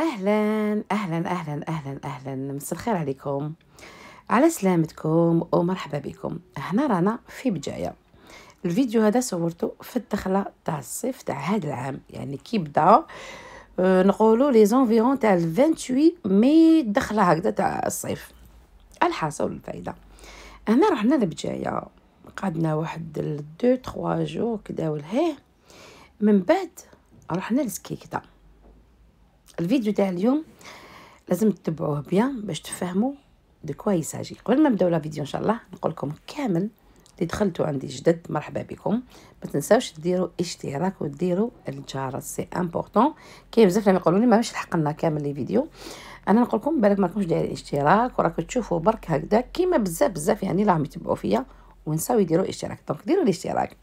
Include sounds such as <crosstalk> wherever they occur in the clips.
اهلا اهلا اهلا اهلا اهلا مس الخير عليكم على سلامتكم ومرحبا بكم هنا رانا في بجايه الفيديو هذا صورته في الدخله تاع الصيف تاع هذا العام يعني كي بدا نقولوا لي زونفيرون تاع 28 مي الدخله هكذا تاع الصيف الحاصل والفائده هنا رحنا لبجايه قعدنا واحد 2 3 جو كدا ولهيه من بعد رحنا لسكيكدا الفيديو تاع اليوم لازم تتبعوه بيان باش تفهموا دو كوا يساجي قبل ما نبداو لا فيديو ان شاء الله نقول لكم كامل اللي دخلتوا عندي جدد مرحبا بكم ما تنساوش ديروا اشتراك وديروا الجرس سي امبورطون كاين بزاف اللي يقولوا لي ما مش الحق كامل لي فيديو انا نقول لكم بالك ما راكمش دايرين اشتراك وراكم تشوفوا برك هكذا كيما بزاف بزاف يعني راهم يتبعوا فيا ونساو يديروا اشتراك دونك ديروا الاشتراك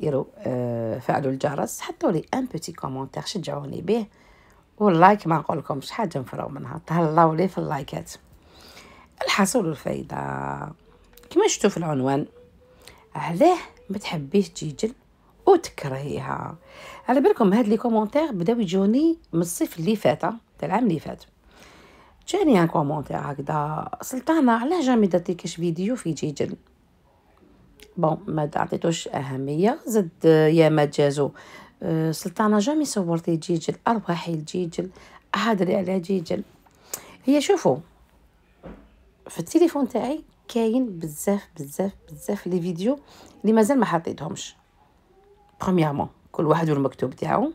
ديروا آه فعلوا الجرس حطوا لي ان بوتي كومونتير شجعوني به واللايك ما نقولكمش حاجه نفرغ منها تهلاو لي في اللايكات الحصول والفايده كما شفتوا في العنوان علاه ما تحبيش تجيجل وتكرهيها على بالكم هاد لي كومونتير بداو يجوني من الصيف اللي فات تاع العام اللي فات جاني ان كومونتير هكذا سلطانه علاه جامي كاش فيديو في جيجل بون ما عطيتوش اهميه زد يا ما جازو سلطانة جامي صورتي جيجل أرواحي لجيجل أهدري على جيجل هي شوفوا في التليفون تاعي كاين بزاف بزاف بزاف لي فيديو اللي مازال ما حطيتهمش بروميامون كل واحد والمكتوب تاعو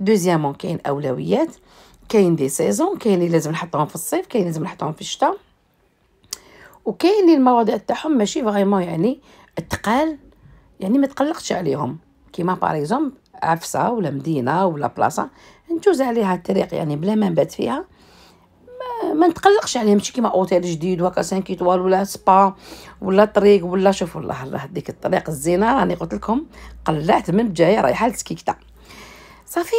دوزيامون كاين اولويات كاين دي سيزون كاين اللي لازم نحطهم في الصيف كاين لازم نحطهم في الشتاء وكاين اللي المواضيع تاعهم ماشي فريمون يعني تقال يعني ما تقلقتش عليهم كيما باغ عفسه ولا مدينه ولا بلاصه ندوز عليها الطريق يعني بلا ما نبات فيها ما, ما نتقلقش عليها ماشي كيما اوتيل جديد وهكا 5 ايطوال ولا سبا ولا طريق ولا شوف الله الله ديك الطريق الزينه راني قلت لكم قلعت من بجايه رايحه لسكيكتا صافي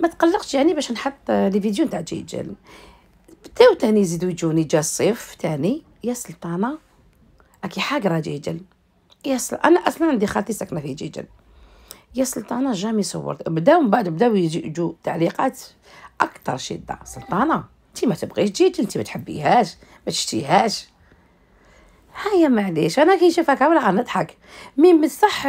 ما تقلقش يعني باش نحط لي فيديو نتاع جيجل بداو تاني يزيدو يجوني جا الصيف تاني يا سلطانه راكي حاقره جيجل يا سلطانه انا اصلا عندي خالتي ساكنه في جيجل يا سلطانه جامي صورت بداو من بعد بداو يجوا تعليقات اكثر شده سلطانه انت ما تبغيش تجي انت ما تحبيهاش ما شتيهاش هيا معليش انا هكا ولا غنضحك من بصح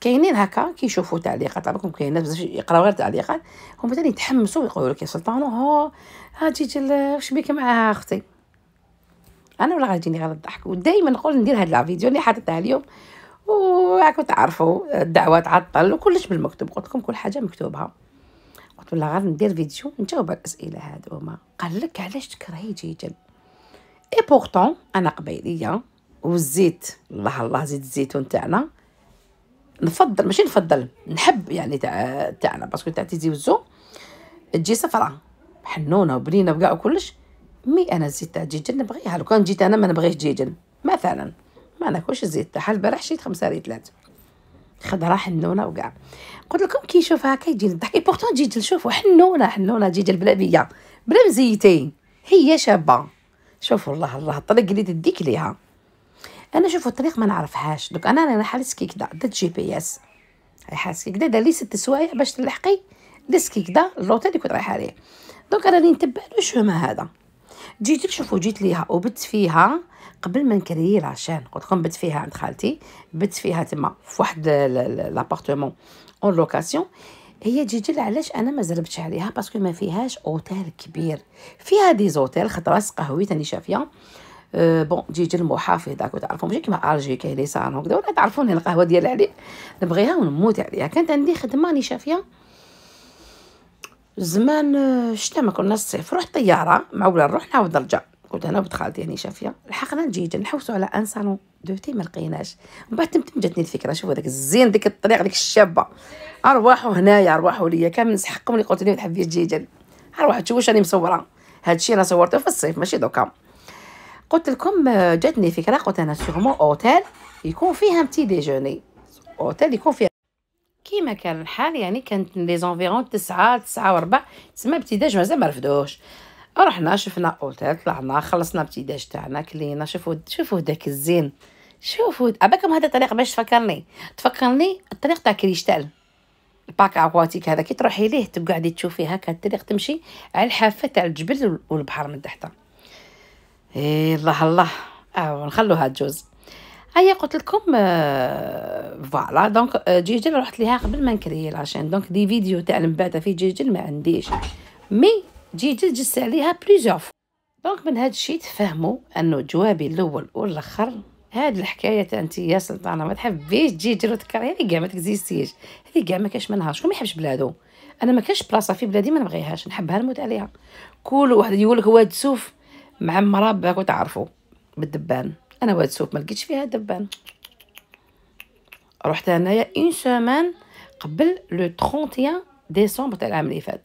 كاينين هكا كيشوفوا تعليقات عليكم كاين ناس يقراو غير تعليقات هما ثاني يتحمسوا ويقولوا لك يا سلطانه ها هاتي واش بك معاها اختي انا ولا غاديني غير الضحك ودائما نقول ندير هاد لا فيديو اللي حاطتها اليوم وراكم تعرفوا الدعوه تعطل وكلش بالمكتوب قلت لكم كل حاجه مكتوبه قلت له غير ندير فيديو نجاوب على الاسئله هادو هما قال لك علاش تكرهي جيجل اي بورتون انا قبيليه والزيت الله الله زيت الزيتون تاعنا نفضل ماشي نفضل نحب يعني تاع تاعنا باسكو تاع تيزي وزو تجي صفراء حنونه وبنينه وكاع وكلش مي انا الزيت تاع جيجل نبغيها لو كان جيت انا ما نبغيش جيجل مثلا ما ناكلش الزيت تاعها البارح شريت خمسة ريتلات خضرا حنونه وكاع قلت لكم كي يشوفها كيجي الضحك بورتون تجي شوفوا حنونه حنونه تجي البلابيه بلا مزيتين هي شابه شوفوا الله الله الطريق اللي تديك ليها انا شوفوا الطريق ما نعرفهاش دوك انا راني حالس كي كدا درت جي بي اس حالس كي كدا دار لي ست سوايع باش تلحقي لس كي كدا اللوطي اللي كنت رايحه ليه دوك راني نتبع لو شو ما هذا جيت تشوفوا جيت ليها وبت فيها قبل ما نكريي العشان قلت لكم بت فيها عند خالتي بت فيها تما في واحد لابارتمون اون لوكاسيون هي جيجل علاش انا ما زربتش عليها باسكو ما فيهاش اوتيل كبير فيها دي زوتيل خطراس قهوي تاني شافيه أه بون جيجل محافظ داك تعرفوا ماشي كيما الجي كاين لي صالون هكذا ولا تعرفوني القهوه ديال علي نبغيها ونموت عليها كانت عندي خدمه ني شافيه زمان آه، شتا ما كناش الصيف رحت طياره معوله نروح نعاود نرجع كنت انا وبنت خالتي يعني شافيه لحقنا نجي نحوسو على ان سالون دو تي ما لقيناش من بعد تمتم جاتني الفكره شوفوا داك الزين ديك الطريق ديك الشابه ارواحو هنايا ارواحو ليا كامل نسحقهم اللي قلت لي تحب فيا الجيجل ارواح تشوفوا راني مصوره هادشي انا صورته في الصيف ماشي دوكا قلت لكم آه، جاتني فكره قلت انا سيغمون اوتيل يكون فيها متي ديجوني اوتيل يكون فيها كيما كان الحال يعني كانت لي زونفيرون تسعة تسعة ربع تسمى ابتداج مازال ما رفدوش رحنا شفنا اوتيل طلعنا خلصنا ابتداج تاعنا كلينا شوفوا شوفوا داك الزين شوفوا اباكم هذا الطريق باش تفكرني تفكرني الطريق تاع كريشتال الباك اكواتيك هذا كي تروحي ليه تقعدي تشوفي هكا الطريق تمشي على الحافه تاع الجبل والبحر من تحتها إيه الله الله اه نخلوها تجوز هيا قلت لكم آه، فوالا دونك آه، جيجل رحت ليها قبل ما نكري لاشين دونك دي فيديو تاع المبعثه في جيجل ما عنديش مي جيجل جس عليها بليزيور دونك من هذا الشيء تفهموا انه جوابي الاول والاخر هاد الحكايه تاع انت يا سلطانه ما تحبيش جيجل وتكرهي هذه كاع ما تكزيستيش هذه كاع ما كاش منها شكون ما يحبش بلادو انا ما كاش بلاصه في بلادي ما نبغيهاش نحبها نموت عليها كل واحد يقول لك هو تسوف مع مرابك وتعرفوا بالدبان انا واد سوق ما لقيتش فيها دبان رحت هنايا اون سومان قبل لو 30 ديسمبر تاع العام اللي فات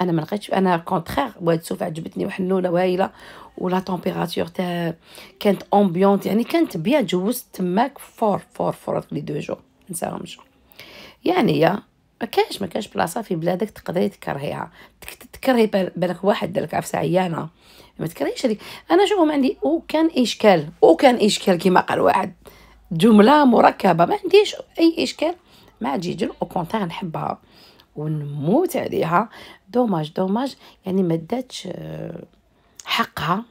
انا ما لقيتش انا كونترير واد سوف عجبتني وحنونه وايله ولا تمبيراتور تاع كانت امبيونت يعني كانت بيان جوست تماك فور فور فور لي دو جو نساهمش يعني يا ما كاش ما كاش بلاصه في بلادك تقدري تكرهيها تكرهي بالك واحد دالك عفسه عيانه ما تكرهيش هذيك انا شوف ما عندي او كان اشكال او كان اشكال كما قال واحد جمله مركبه ما عنديش اي اشكال مع جيجل او كونتير نحبها ونموت عليها دوماج دوماج يعني ما داتش آه، حقها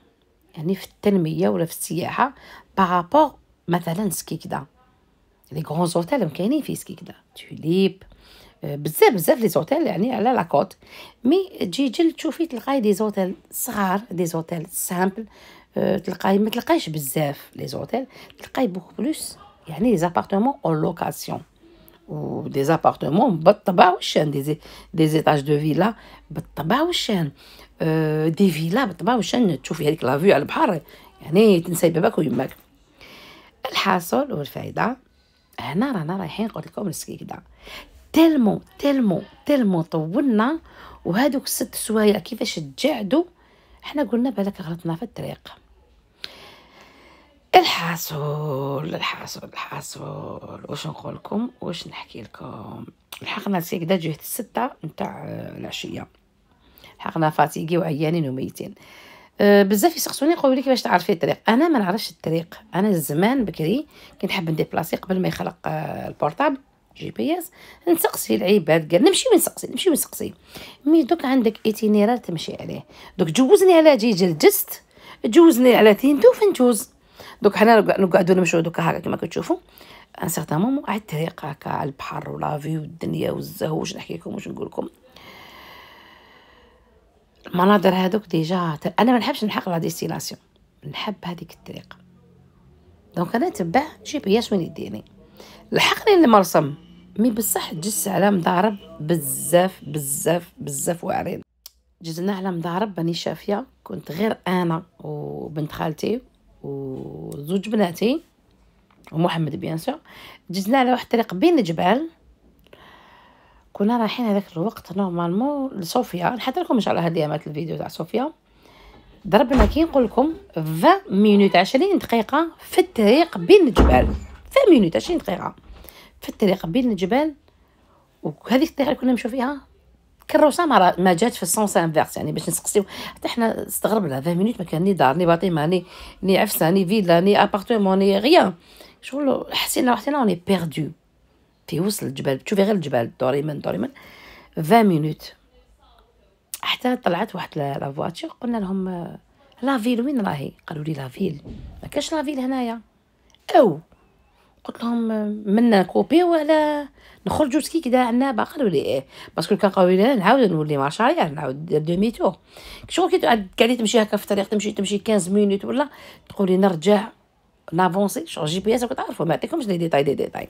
يعني في التنميه ولا في السياحه بارابور مثلا سكيكدا لي غون زوتيل مكاينين في سكيكدا توليب بزاف بزاف لي زوتيل يعني على لاكوت مي تجي جل تشوفي تلقاي دي زوتيل صغار دي زوتيل سامبل أه تلقاي ما تلقايش بزاف لي زوتيل تلقاي بوك بلوس يعني لي زابارتمون اون لوكاسيون و دي زابارتمون بالطبع والشان دي زي دي زيتاج دو فيلا بالطبع والشان أه دي فيلا بالطبع والشان تشوفي هذيك فيو على البحر يعني تنساي باباك ويماك الحاصل والفائده هنا رانا رايحين قلت لكم للسكيكده تالمو تالمو تالمو طولنا وهادوك الست سوايع كيفاش تجعدوا حنا قلنا بالك غلطنا في الطريق الحاصل الحاصل الحاصل واش نقول لكم واش نحكي لكم لحقنا سيكدا جهه الستة نتاع العشيه لحقنا فاتيكي وعيانين وميتين أه بزاف يسقسوني يقولوا لي كيفاش تعرفي الطريق انا ما نعرفش الطريق انا زمان بكري كنت نحب نديبلاسي قبل ما يخلق آه، البورتابل جي بي اس نسقسي العباد قال نمشي ونسقسي نمشي ونسقسي مي دوك عندك ايتينيرال تمشي عليه دوك جوزني على جيجل جست جوزني على تينتو فنجوز دوك حنا نقعدو نمشيو دوك هكا كما كتشوفو ان سيغتان مومون على الطريق هكا على البحر ولا فيو والدنيا والزهو واش نحكي لكم واش نقول لكم المناظر هذوك ديجا انا ما نحبش نحق لا ديستيناسيون نحب هذيك الطريق دونك انا نتبع جي بي اس وين يديني لحقني المرسم مي بصح جس على مضارب بزاف بزاف بزاف واعرين جزنا على مضارب بني شافيه كنت غير انا وبنت خالتي وزوج بناتي ومحمد بيان سور جزنا على واحد الطريق بين الجبال كنا رايحين هذاك الوقت نورمالمون لصوفيا نحط لكم ان شاء الله هذه مات الفيديو تاع صوفيا ضربنا كي نقول لكم 20 مينوت 20 دقيقه في الطريق بين الجبال 20 مينوت 20 دقيقه في الطريق بين الجبال وهذيك الطريقه اللي كنا نمشيو فيها كروسه ما ما جاتش في السونس انفيرس يعني باش نسقسيو حتى حنا استغربنا 20 مينوت ما كان ني دار ني باطي ني ني عفسه ني فيلا ني ابارتمون ني غيان شغل حسينا وحسينا اوني بيردو في وسط الجبال تشوفي غير الجبال دوري من دوري من 20 مينوت حتى طلعت واحد لا فواتور قلنا لهم لا فيل وين راهي قالوا لي لا فيل ما كاش لا فيل هنايا او قلت لهم منا كوبي ولا نخرجوا سكي كدا عندنا باقل ولا ايه باسكو كان قالوا لنا نعاود نولي مارش يعني نعاود نعاود دومي تور شغل كي قاعدين تمشي هكا في الطريق تمشي تمشي 15 مينوت ولا تقولي نرجع نافونسي شغل جي بي اس راكم تعرفوا ما عطيكمش لي ديتاي دي ديتاي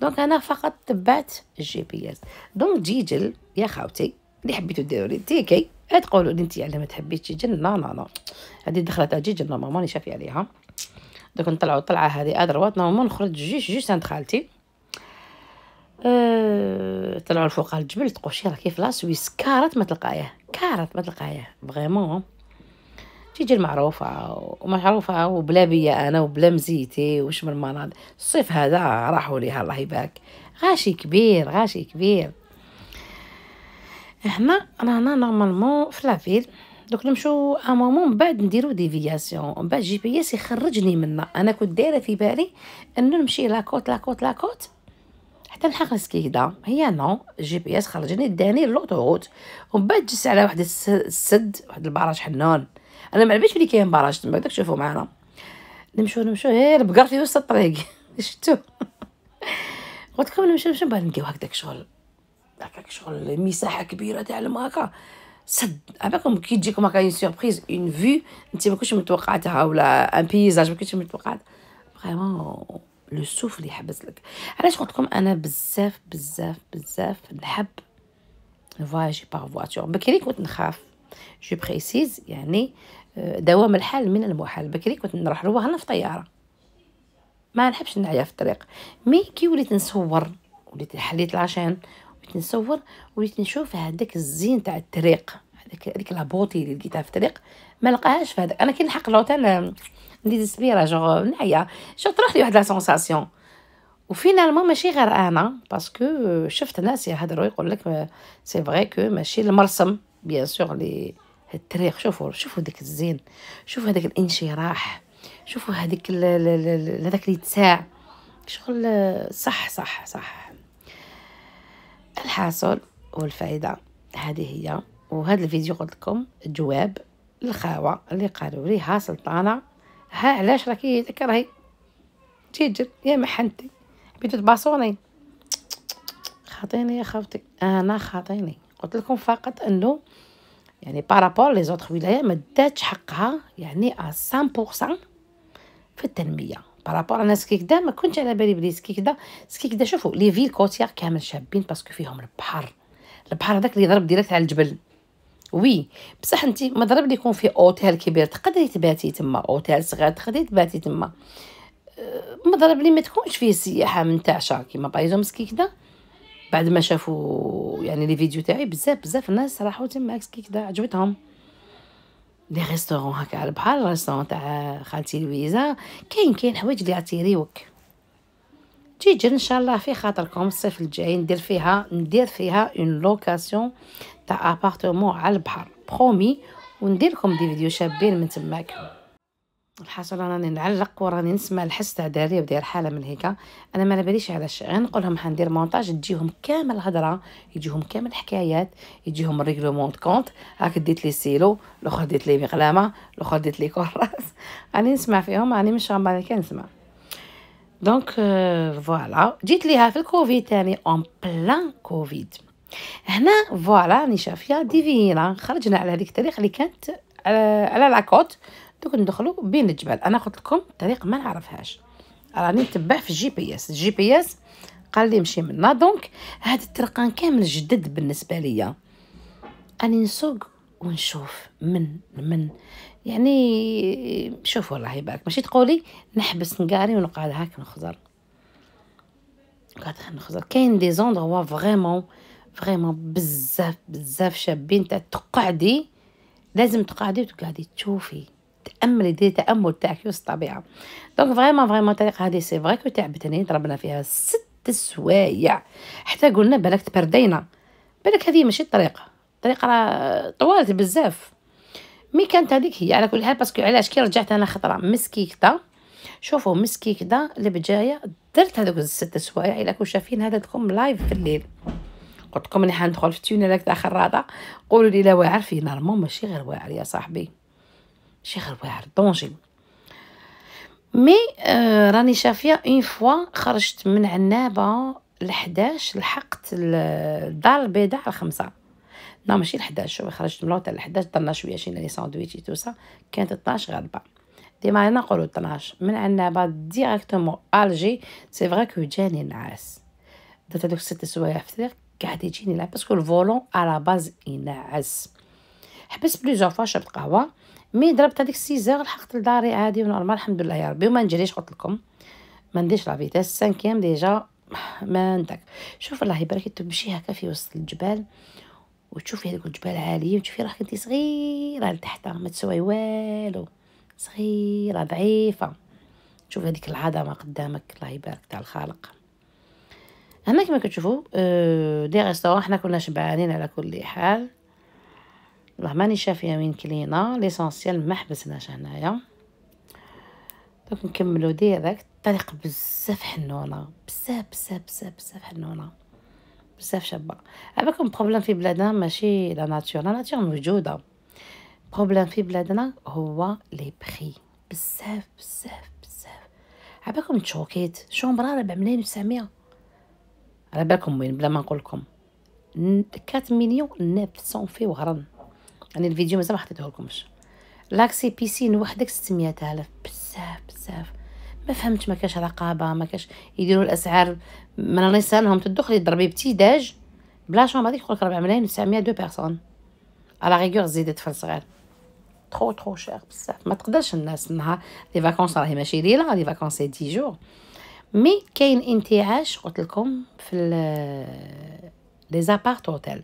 دونك انا فقط تبعت الجي بي اس دونك جيجل يا خاوتي اللي حبيتو ديرو لي تيكي إيه تقولوا لي انت على ما تحبيش جيجل لا لا لا هذه الدخله تاع جيجل نورمالمون اللي شافي عليها دوك نطلعوا طلعه هذه ادروات نورمالمون نخرج جوج جوج عند خالتي أه... طلعوا لفوق الجبل تقول شي راه كيف لا سويس كارت ما تلقاياه كارت ما تلقاياه فريمون تيجي معروفة ومعروفة وبلا بيا أنا وبلا مزيتي وش من مناض الصيف هذا راحوا ليها الله يبارك غاشي كبير غاشي كبير هنا رانا نورمالمون في لافيل دوك نمشو ا مومون بعد نديرو ديفياسيون من بعد جي بي اس يخرجني منها انا كنت دايره في بالي انه نمشي لاكوت لاكوت لاكوت حتى نلحق لسكيدا هي نو جي بي اس خرجني داني لوطوغوت ومن بعد جس على واحد السد واحد البراج حنون انا ما عرفتش بلي كاين براج تما داك شوفو معنا نمشو نمشو غير إيه، بقر في وسط الطريق <laughs> شتو قلت لكم نمشو نمشو بعد نلقاو هكداك شغل هكداك شغل مساحه كبيره تاع الماكا سد عباكم كي تجيكم هكا اون سوربريز اون فيو انت ما كنتش متوقعتها ولا ان بيزاج ما كنتش متوقعتها فريمون لو سوف اللي يحبس لك علاش قلت لكم انا بزاف بزاف بزاف نحب نفواياجي باغ فواتور بكري كنت نخاف جو بريسيز يعني دوام الحال من المحال بكري كنت نروح روحنا في طياره ما نحبش نعيا في الطريق مي كي وليت نصور وليت حليت لاشين نصور وليت نشوف هذاك الزين تاع الطريق هذاك هذيك لابوتي اللي لقيتها في الطريق ما لقاهاش في هذاك انا كي نلحق الروتان ديزيسبيرا جو نعيا جو تروح لي واحد لا سونساسيون وفينالمون ماشي غير انا باسكو شفت ناس يهضروا يقول لك سي فري كو ماشي المرسم بيان سور لي الطريق شوفوا شوفوا داك الزين شوفوا هذاك الانشراح شوفوا هذيك هذاك اللي تساع شغل صح صح صح الحاصل والفائدة هذه هي وهذا الفيديو قلت لكم جواب الخاوة اللي قالوا لي ها سلطانة ها علاش راكي تكرهي تيجر يا محنتي بيتو تباصوني خاطيني يا خوتي انا خاطيني قلت لكم فقط انه يعني بارابول لي زوتر ولايه ما حقها يعني 100% في التنميه بارابور انا سكيكدا ما كنتش على بالي بلي سكيكدا سكيكدا شوفوا لي فيل كوتيار كامل شابين باسكو فيهم البحر البحر هذاك اللي ضرب ديريكت على الجبل وي بصح انت ما ضرب لي يكون في اوتيل كبير تقدري تباتي تما اوتيل صغير تقدري تباتي تما مضرب لي ما تكونش فيه السياحه من تعشى كيما بايزوم سكيكدا بعد ما شافوا يعني لي فيديو تاعي بزاف بزاف الناس راحوا تما سكيكدا عجبتهم لي ريستورون هكا على البحر ريستورون تاع خالتي لويزا كاين كاين حوايج اللي عتيريوك جيجل ان شاء الله في خاطركم الصيف الجاي ندير فيها ندير فيها اون لوكاسيون تاع ابارتمون على البحر برومي وندير لكم دي فيديو شابين من تماك الحاصل راني نعلق وراني نسمع الحس تاع داري وداير حاله من هيك انا ما باليش علاش غير نقولهم حندير مونتاج تجيهم كامل هضره يجيهم كامل حكايات يجيهم ريغلومون كونت هاك ديت لي سيلو الاخر ديت لي مغلامه الاخر ديت لي كراس <laughs> راني نسمع فيهم راني مش غنبالي كنسمع دونك فوالا جيت ليها في الكوفيد تاني اون بلان كوفيد هنا فوالا راني شافيه ديفينا خرجنا على هذيك التاريخ اللي كانت آه، على لاكوت دوك ندخلو بين الجبال انا قلت لكم طريق ما نعرفهاش راني نتبع في الجي بي اس الجي بي اس قال لي مشي منا دونك هاد الطرقان كامل جدد بالنسبه ليا اني نسوق ونشوف من من يعني شوفوا الله يبارك ماشي تقولي نحبس نقاري ونقعد هاك نخزر قاعد نخزر كاين دي زوندوا فريمون فريمون بزاف بزاف شابين تاع تقعدي لازم تقعدي وتقعدي تشوفي تاملي ديري تامل تاعك وسط الطبيعه دونك فريمون فريمون الطريقه هذه سي فري كو تعبتني ضربنا فيها ست سوايع حتى قلنا بالك تبردينا بالك هذه ماشي الطريقه الطريقه راه طوالت بزاف مي كانت هذيك هي على كل حال باسكو علاش كي رجعت انا خطره مسكي كدا شوفوا مسكي كدا بجايه درت هذوك الست سوايع الا كنتو شايفين هذا لكم لايف في الليل قلت لكم راح ندخل في تيونيل تاع خراطه قولوا لي لا واعر فيه نورمال ماشي غير واعر يا صاحبي شي غير واعر دونجي مي آه راني شافيه اون فوا خرجت من عنابه ل11 لحقت الدار البيضاء على 5 لا ماشي ل11 شوفي خرجت من لوطيل ل11 درنا شويه شينا لي ساندويتش توسا كانت 12 غالبه ديما انا نقولوا 12 من عنابه ديريكتومون الجي سي فري كو جاني نعاس درت هذوك ست سوايع في الطريق قاعد يجيني لا باسكو الفولون على باز ينعس حبس بليزيور فوا شربت قهوه مي ضربت هذيك السيزور لحقت لداري عادي ونورمال الحمد لله يا ربي وما نجريش قلت لكم ما نديش لا فيتاس سانكيام ديجا ما نتاك شوف الله يبارك تمشي هكا في وسط الجبال وتشوفي هذوك الجبال عالية وتشوفي راك انت صغيره لتحت ما تسوي والو صغيره ضعيفه شوف هذيك العظمه قدامك الله يبارك تاع الخالق هنا كما كتشوفوا آه، دي ريستوران حنا كنا شبعانين على كل حال الله ماني شافيه وين كلينا ليسونسيال ما حبسناش هنايا دونك نكملو ديريكت الطريق بزاف حنونه بزاف بزاف بزاف بزاف حنونه بزاف شابه عباكم بروبليم في بلادنا ماشي لا ناتور لا ناتور موجوده بروبليم في بلادنا هو لي بخي بزاف بزاف بزاف عباكم تشوكيت شومبرا ربع ملايين و900 على بالكم وين بلا ما نقول لكم 4 مليون 900 وهرن يعني الفيديو مازال ما حطيته لكمش لاكسي بيسين وحدك 600 الف بزاف بزاف ما فهمت ما كاش رقابه ما كاش يديروا الاسعار من لسانهم تدخلي تضربي بتي داج بلا شوم هذيك يقولك 4 ملايين و900 دو بيرسون على ريغور زيدت في الصغير ترو ترو شير بزاف ما تقدرش الناس نهار لي فاكونس راهي ماشي ليله لي فاكونس 10 جور مي كاين انتعاش قلت لكم في لي زابارت اوتيل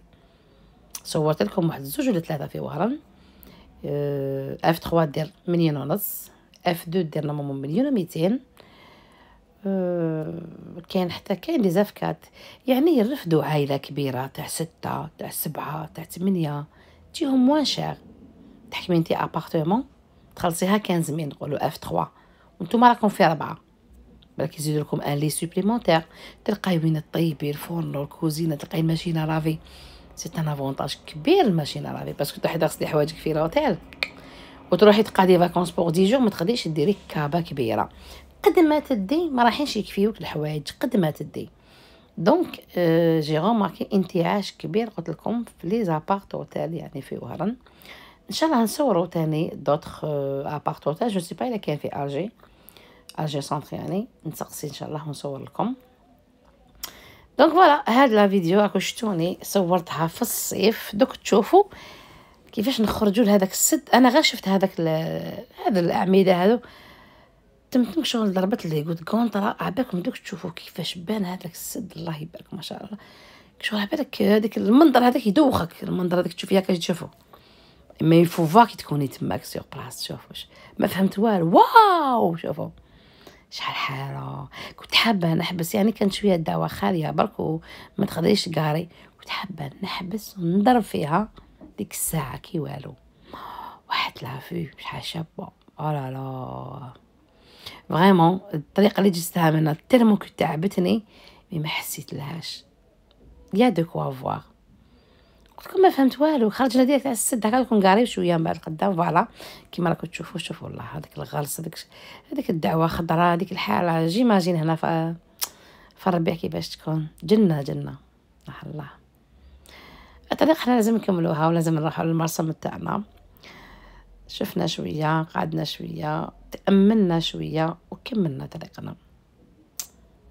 صورت لكم واحد زوج ولا ثلاثه في وهران اف آه، 3 دير مليون ونص اف 2 دير نورمالمون مليون و 200 آه، كاين حتى كاين لي زافكات يعني يرفدوا عائله كبيره تاع ستة تاع سبعة تاع ثمانية تجيهم موان شير تحكمي انت ابارتمون تخلصيها 15 مين نقولوا اف 3 وانتم راكم في ربعه بلاك يزيدوا لكم ان لي سوبليمونتير تلقاي وين الطيبي الفرن الكوزينه تلقاي الماشينه رافي سي ان افونتاج كبير الماشين العربي باسكو تروحي تغسلي حوايجك في لوتيل وتروحي تقادي فاكونس بوغ دي جور ما تقدريش ديري كابه كبيره قد ما تدي ما راحينش يكفيوك الحوايج قد ما تدي دونك اه جي غوماركي انتعاش كبير قلت لكم في لي زابارت اوتيل يعني في وهران ان شاء الله نصورو تاني دوطخ ابارت اوتيل جو سي با الا كان في الجي الجي سونتر يعني نسقسي ان شاء الله ونصور لكم دونك فوالا هاد لا فيديو راكم شفتوني صورتها في الصيف دوك تشوفوا كيفاش نخرجوا لهذاك السد انا غير شفت هذاك هذا الاعمده هادو تمتم شغل ضربت لي قلت كونطرا عباكم دوك تشوفوا كيفاش بان هذاك السد الله يبارك ما شاء الله شغل عبالك هذاك المنظر هذاك يدوخك المنظر هذاك تشوف ياك تشوفو مي يفو فا كي تكوني تماك سيغ بلاص تشوفوش ما فهمت والو واو شوفو شحال حاله كنت حابه نحبس يعني كانت شويه الدعوه خاليه بركو ما تخدريش قاري كنت حابه نحبس ونضرب فيها ديك الساعه كي والو واحد لافي شحال شابه اولا لا فريمون الطريقه اللي جستها منها تلمون كنت تعبتني مي ما حسيت لهاش يا دو كوا فواغ قلت لكم ما فهمت والو خرجنا ديال تاع السد هكا نكون قريب شويه من بعد قدام فوالا كيما راكم تشوفوا شوفوا والله هذاك الغلس هذيك هذيك الدعوه خضراء هذيك الحاله جيماجين هنا في في الربيع كيفاش تكون جنه جنه الله الطريق حنا لازم نكملوها ولازم نروحوا للمرسم تاعنا شفنا شويه قعدنا شويه تاملنا شويه وكملنا طريقنا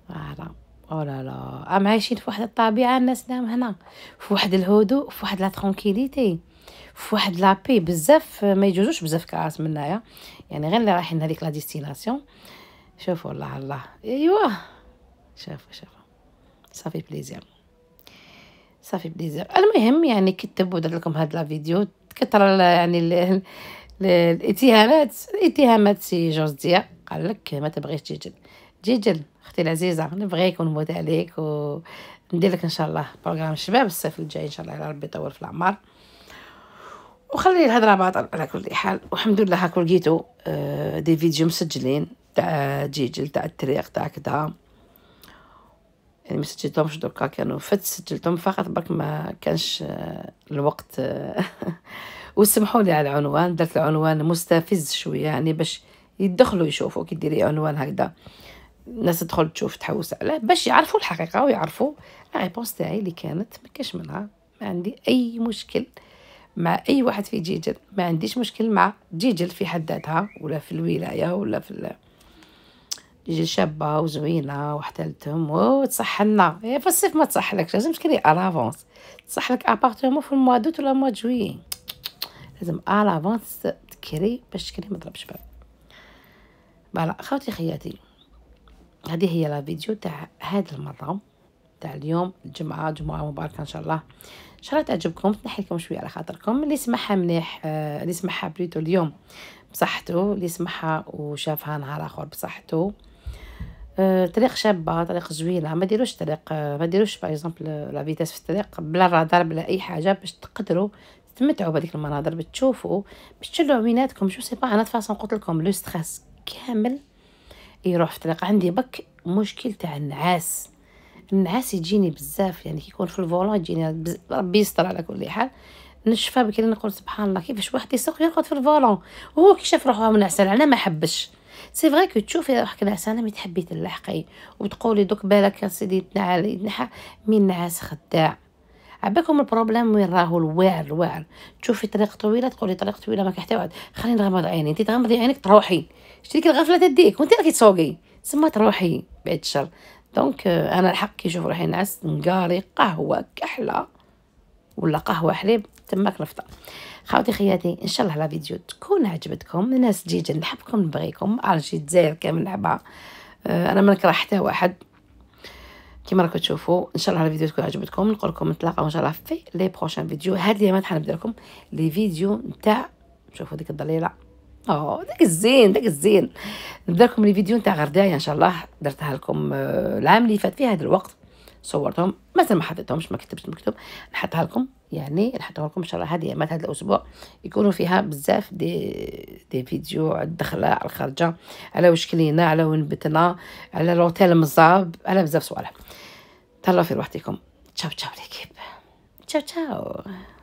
فوالا او لا لا ام عايشين في واحد الطبيعه الناس دام هنا في واحد الهدوء في واحد لا ترونكيليتي في واحد لابي بزاف ما يجوزوش بزاف كراس من هنايا يعني غير اللي رايحين هذيك لا ديستيناسيون شوفوا الله الله ايوا شوفوا شوفوا صافي بليزير صافي بليزير المهم يعني كتب درت لكم هاد لا فيديو كثر يعني ال الاتهامات الاتهامات سي جورج ديا قال لك ما تبغيش تجي تجي اختي العزيزه نبغيك ونموت عليك و لك ان شاء الله بروغرام شباب الصيف الجاي ان شاء الله ربي يطول في العمر وخلي الهضره باطل على كل حال والحمد لله هاك لقيتو آه، دي فيديو مسجلين تاع جيجل تاع الطريق تاع كدا يعني ما سجلتهمش دركا كانوا فت سجلتهم فقط برك ما كانش آه، الوقت آه، <laughs> وسمحوا لي على العنوان درت العنوان مستفز شويه يعني باش يدخلوا يشوفوا كي ديري عنوان هكذا الناس تدخل تشوف تحوس عليه باش يعرفوا الحقيقه ويعرفوا الريبونس تاعي اللي كانت ما كاش منها ما عندي اي مشكل مع اي واحد في جيجل ما عنديش مشكل مع جيجل في حد ذاتها ولا في الولايه ولا في جيجل شابه وزوينه وحتلتهم وتصح لنا في الصيف ما تصحلكش لازم تكري الافونس تصح لك ابارتمون في الموا ولا موا جويي لازم الافونس تكري باش تكري تضربش باب فوالا خاوتي خياتي هذه هي لا فيديو تاع هذا المره تاع اليوم الجمعه جمعه مباركه ان شاء الله ان شاء الله تعجبكم تنحي لكم شويه على خاطركم اللي سمعها مليح آه اللي سمعها بليتو اليوم بصحته اللي سمعها وشافها نهار اخر بصحته آه، طريق شابه طريق زوينه ما ديروش طريق آه، ما ديروش باغ اكزومبل لا فيتاس في الطريق بلا رادار بلا اي حاجه باش تقدروا تمتعوا بهذيك المناظر بتشوفوا باش تشلوا عيناتكم شو سي با انا فاصون قلت لكم لو ستريس كامل يروح في الطريق عندي برك مشكل تاع النعاس النعاس يجيني بزاف يعني كيكون في الفولون يجيني بز... ربي يستر على كل حال نشفى بكري نقول سبحان الله كيفاش واحد يسوق يرقد في الفولون هو كي شاف روحو منعسان على ما حبش سي فري كو تشوفي روحك نعسانه مي تحبي تلحقي وتقولي دوك بالك سيدي يتنعى يتنحى مين نعاس خداع عباكم البروبليم وين راهو الواعر الواعر تشوفي طريق طويله تقولي طريق طويله ما واحد خليني نغمض عيني انت تغمضي عينك تروحي شتي ديك الغفله تديك وانت راكي تسوقي تسمى تروحي بعد الشر دونك آه، انا الحق كي نشوف روحي نعس نقاري قهوه كحله ولا قهوه حليب تماك نفطر خاوتي خياتي ان شاء الله لا فيديو تكون عجبتكم الناس جيجه نحبكم نبغيكم ارجي الجزائر كامل نحبها آه، انا ما نكره حتى واحد كيما راكم تشوفوا ان شاء الله الفيديو تكون عجبتكم نقول لكم نتلاقاو ان شاء الله في لي بروشان فيديو هاد الايامات حنبدا لكم لي فيديو نتاع شوفوا ديك الضليله اه داك الزين داك الزين نبدا لكم لي فيديو نتاع غردايه ان شاء الله درتها لكم آه، العام اللي فات في هذا الوقت صورتهم مثلا ما حطيتهمش ما كتبتش المكتوب نحطها لكم يعني نحطها لكم ان شاء الله هذه ايامات هذا الاسبوع يكونوا فيها بزاف دي دي فيديو على الدخله على الخارجه على واش كلينا على وين بتنا على لوتيل مزاب على بزاف صوالح تهلاو في روحتكم تشاو تشاو ليكيب تشاو تشاو